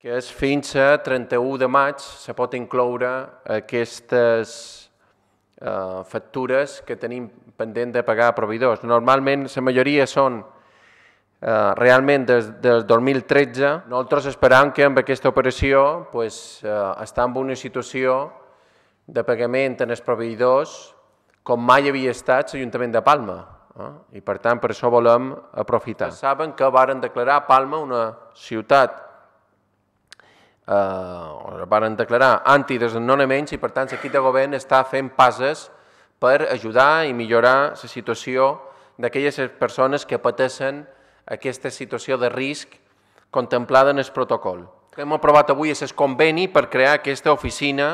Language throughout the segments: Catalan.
que és fins a 31 de maig se pot incloure aquestes eh, factures que tenim pendent de pagar a proveïdors. Normalment la majoria són eh, realment des del 2013. Nosaltres esperam que amb aquesta operació pues, eh, en una situació de pagament en els proveïdors com mai havia estat l'Ajuntament de Palma. Eh? I per tant, per això volem aprofitar. Saben que varen declarar Palma una ciutat eh, van declarar antidesnonaments i per tant l'equip de govern està fent passes per ajudar i millorar la situació d'aquelles persones que pateixen aquesta situació de risc contemplada en el protocol. Hem aprovat avui aquest conveni per crear aquesta oficina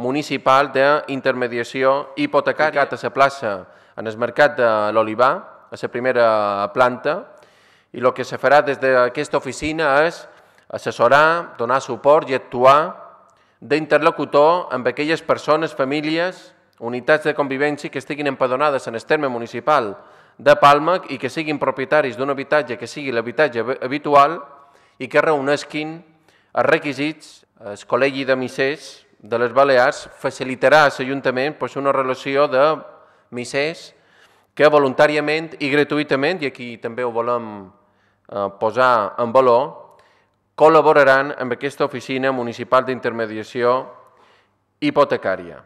municipal d'intermediació hipotecària a la plaça en el mercat de l'Olivar, a la primera planta, i el que se farà des d'aquesta oficina és assessorar, donar suport i actuar d'interlocutor amb aquelles persones, famílies, unitats de convivència que estiguin empadonades en el terme municipal de Palma i que siguin propietaris d'un habitatge que sigui l'habitatge habitual i que reunesquin els requisits. El Col·legi de Missers de les Balears facilitarà a l'Ajuntament doncs, una relació de missers que voluntàriament i gratuïtament, i aquí també ho volem eh, posar en valor, col·laboraran amb aquesta Oficina Municipal d'Intermediació Hipotecària.